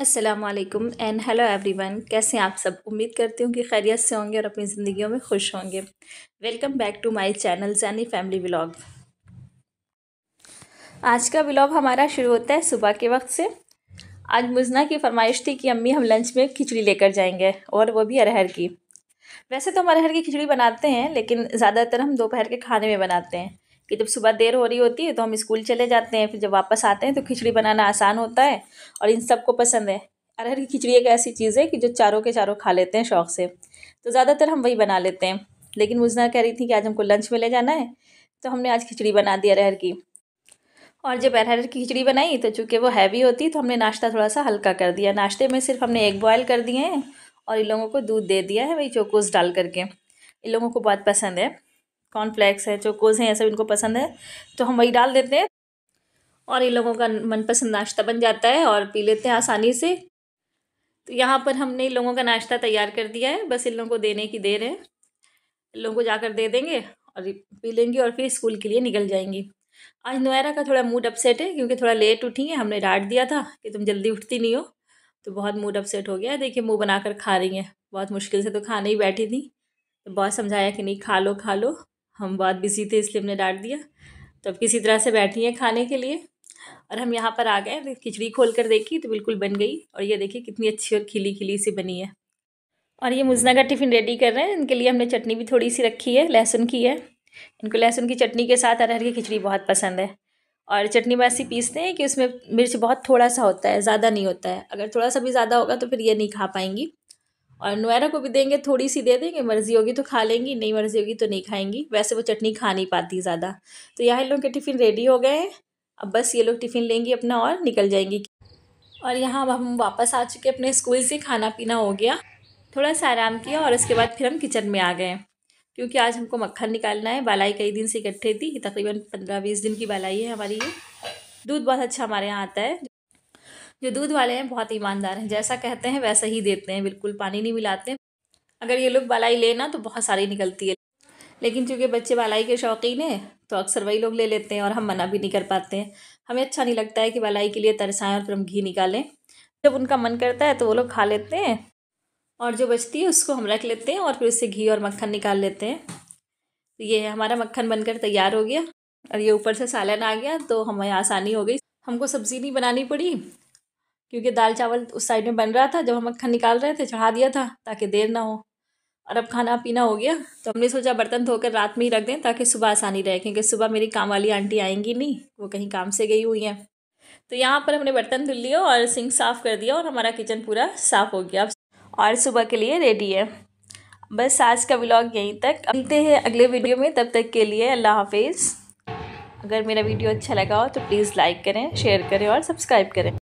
Aslam and hello everyone कैसे आप सब उम्मीद करती हूँ कि खैरियत से होंगे और अपनी ज़िंदगियों में खुश होंगे welcome back to my channel Jaini family vlog आज का व्लॉग हमारा शुरू होता है सुबह के वक्त से आज मुजना की फरमाइश थी कि अम्मी हम लंच में खिचड़ी लेकर जाएंगे और वो भी अरहर की वैसे तो हम अरहर की खिचड़ी बनाते हैं लेकिन ज़्यादातर हम दोपहर के खाने में बनाते हैं कि जब सुबह देर हो रही होती है तो हम स्कूल चले जाते हैं फिर जब वापस आते हैं तो खिचड़ी बनाना आसान होता है और इन सबको पसंद है अरहर की खिचड़ी एक ऐसी चीज़ है कि जो चारों के चारों खा लेते हैं शौक़ से तो ज़्यादातर हम वही बना लेते हैं लेकिन मुझना कह रही थी कि आज हमको लंच में ले जाना है तो हमने आज खिचड़ी बना दी अरहर की और जब अरहर की खिचड़ी बनाई तो चूँकि वो हैवी होती तो हमने नाश्ता थोड़ा सा हल्का कर दिया नाश्ते में सिर्फ हमने एग बॉयल कर दिए हैं और इन लोगों को दूध दे दिया है वही चोकोस डाल करके इन लोगों को बहुत पसंद है कॉर्नफ्लैक्स है चोकोज हैं ये सब इनको पसंद है तो हम वही डाल देते हैं और इन लोगों का मनपसंद नाश्ता बन जाता है और पी लेते हैं आसानी से तो यहाँ पर हमने इन लोगों का नाश्ता तैयार कर दिया है बस इन लोगों को देने की देर है इन लोगों को जाकर दे देंगे और पी लेंगी और फिर स्कूल के लिए निकल जाएंगी आज नोयरा का थोड़ा मूड अपसेट है क्योंकि थोड़ा लेट उठी है हमने डांट दिया था कि तुम जल्दी उठती नहीं हो तो बहुत मूड अपसेट हो गया देखिए मुँह बनाकर खा रही हैं बहुत मुश्किल से तो खाने ही बैठी थी तो बहुत समझाया कि नहीं खा लो खा लो हम बहुत बिजी थे इसलिए हमने डांट दिया तो अब किसी तरह से बैठी हैं खाने के लिए और हम यहाँ पर आ गए खिचड़ी खोल कर देखी तो बिल्कुल बन गई और ये देखिए कितनी अच्छी और खिली खिली सी बनी है और ये मुजना का टिफ़िन रेडी कर रहे हैं इनके लिए हमने चटनी भी थोड़ी सी रखी है लहसुन की है इनको लहसुन की चटनी के साथ अरहर की खिचड़ी बहुत पसंद है और चटनी में ऐसी पीसते हैं कि उसमें मिर्च बहुत थोड़ा सा होता है ज़्यादा नहीं होता है अगर थोड़ा सा भी ज़्यादा होगा तो फिर ये नहीं खा पाएंगी और नोएरा को भी देंगे थोड़ी सी दे देंगे मर्ज़ी होगी तो खा लेंगी नहीं मर्ज़ी होगी तो नहीं खाएंगी वैसे वो चटनी खा नहीं पाती ज़्यादा तो यहाँ इन लोग के टिफ़िन रेडी हो गए हैं अब बस ये लोग टिफ़िन लेंगी अपना और निकल जाएंगी और यहाँ अब हम वापस आ चुके अपने स्कूल से खाना पीना हो गया थोड़ा सा आराम किया और उसके बाद फिर हम किचन में आ गए क्योंकि आज हमको मक्खन निकालना है बालाई कई दिन से इकट्ठे थी तकरीबन पंद्रह बीस दिन की बालाई है हमारी ये दूध बहुत अच्छा हमारे यहाँ आता है जो दूध वाले हैं बहुत ईमानदार हैं जैसा कहते हैं वैसा ही देते हैं बिल्कुल पानी नहीं मिलाते अगर ये लोग बलाई लेना तो बहुत सारी निकलती है लेकिन चूँकि बच्चे बलाई के शौकीन हैं तो अक्सर वही लोग ले लेते हैं और हम मना भी नहीं कर पाते हैं हमें अच्छा नहीं लगता है कि बलाई के लिए तरसाएँ और फिर हम घी निकालें जब उनका मन करता है तो वो लोग खा लेते हैं और जो बचती है उसको हम रख लेते हैं और फिर उससे घी और मक्खन निकाल लेते हैं तो ये हमारा मक्खन बनकर तैयार हो गया और ये ऊपर से सालन आ गया तो हमें आसानी हो गई हमको सब्ज़ी नहीं बनानी पड़ी क्योंकि दाल चावल उस साइड में बन रहा था जब हम मक्खन निकाल रहे थे चढ़ा दिया था ताकि देर ना हो और अब खाना पीना हो गया तो हमने सोचा बर्तन धोकर रात में ही रख दें ताकि सुबह आसानी रहे क्योंकि सुबह मेरी काम वाली आंटी आएंगी नहीं वो कहीं काम से गई हुई हैं तो यहाँ पर हमने बर्तन धुल लिया और सिंक साफ़ कर दिया और हमारा किचन पूरा साफ़ हो गया और सुबह के लिए रेडी है बस आज का ब्लॉग यहीं तक मिलते हैं अगले वीडियो में तब तक के लिए अल्लाह हाफिज़ अगर मेरा वीडियो अच्छा लगा हो तो प्लीज़ लाइक करें शेयर करें और सब्सक्राइब करें